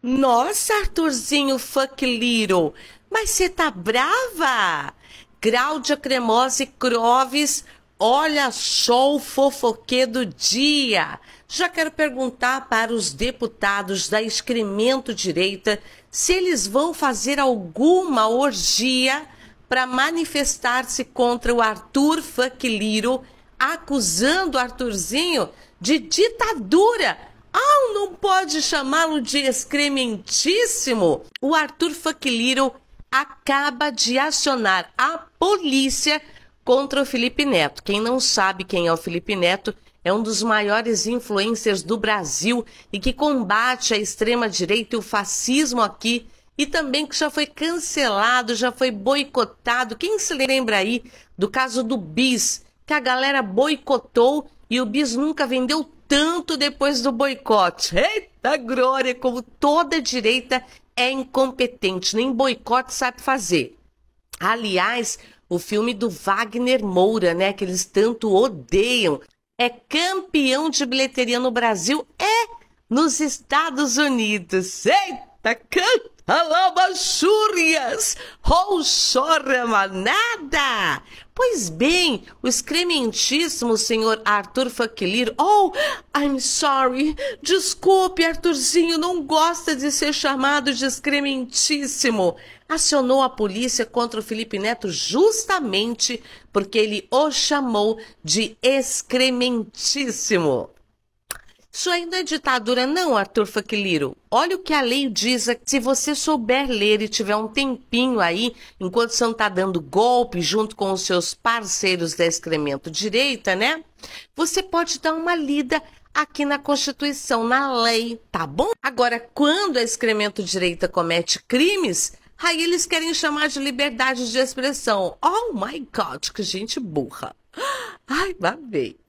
Nossa, Arthurzinho Fuck Little, mas você tá brava? Cláudia e Croves, olha só o fofoquê do dia. Já quero perguntar para os deputados da excremento direita se eles vão fazer alguma orgia para manifestar-se contra o Arthur Fuck Little, acusando o Arthurzinho de ditadura ah, não pode chamá-lo de excrementíssimo? O Arthur Little acaba de acionar a polícia contra o Felipe Neto. Quem não sabe quem é o Felipe Neto é um dos maiores influencers do Brasil e que combate a extrema-direita e o fascismo aqui e também que já foi cancelado, já foi boicotado. Quem se lembra aí do caso do Bis, que a galera boicotou e o Bis nunca vendeu tanto depois do boicote. Eita glória, como toda direita é incompetente, nem boicote sabe fazer. Aliás, o filme do Wagner Moura, né, que eles tanto odeiam, é campeão de bilheteria no Brasil e nos Estados Unidos. Eita, campeão! Alabachúrias! ou chorra manada! Pois bem, o excrementíssimo senhor Arthur Faquilir, oh, I'm sorry, desculpe, Arthurzinho, não gosta de ser chamado de excrementíssimo, acionou a polícia contra o Felipe Neto justamente porque ele o chamou de excrementíssimo. Isso ainda é ditadura não, Arthur Faquiliro. Olha o que a lei diz, se você souber ler e tiver um tempinho aí, enquanto você não tá dando golpe junto com os seus parceiros da excremento direita, né? Você pode dar uma lida aqui na Constituição, na lei, tá bom? Agora, quando a excremento direita comete crimes, aí eles querem chamar de liberdade de expressão. Oh my God, que gente burra. Ai, babei.